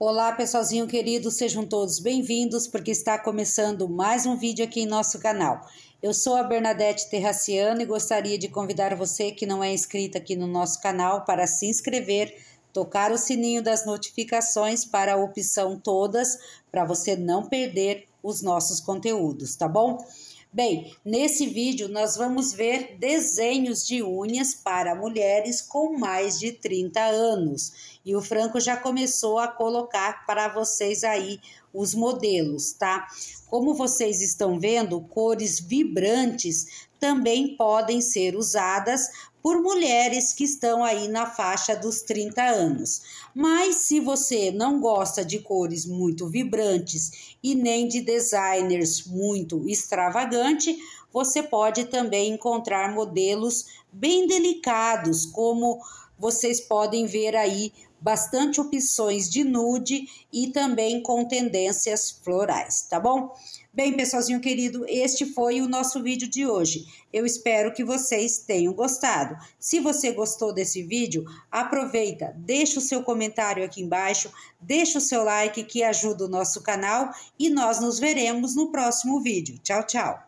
Olá, pessoalzinho querido, sejam todos bem-vindos, porque está começando mais um vídeo aqui em nosso canal. Eu sou a Bernadette Terraciano e gostaria de convidar você que não é inscrito aqui no nosso canal para se inscrever, tocar o sininho das notificações para a opção todas, para você não perder os nossos conteúdos, tá bom? Bem, nesse vídeo nós vamos ver desenhos de unhas para mulheres com mais de 30 anos. E o Franco já começou a colocar para vocês aí os modelos, tá? Como vocês estão vendo, cores vibrantes também podem ser usadas por mulheres que estão aí na faixa dos 30 anos. Mas se você não gosta de cores muito vibrantes e nem de designers muito extravagante, você pode também encontrar modelos bem delicados, como vocês podem ver aí bastante opções de nude e também com tendências florais, tá bom? Bem, pessoalzinho querido, este foi o nosso vídeo de hoje. Eu espero que vocês tenham gostado. Se você gostou desse vídeo, aproveita, deixa o seu comentário aqui embaixo, deixa o seu like que ajuda o nosso canal e nós nos veremos no próximo vídeo. Tchau, tchau!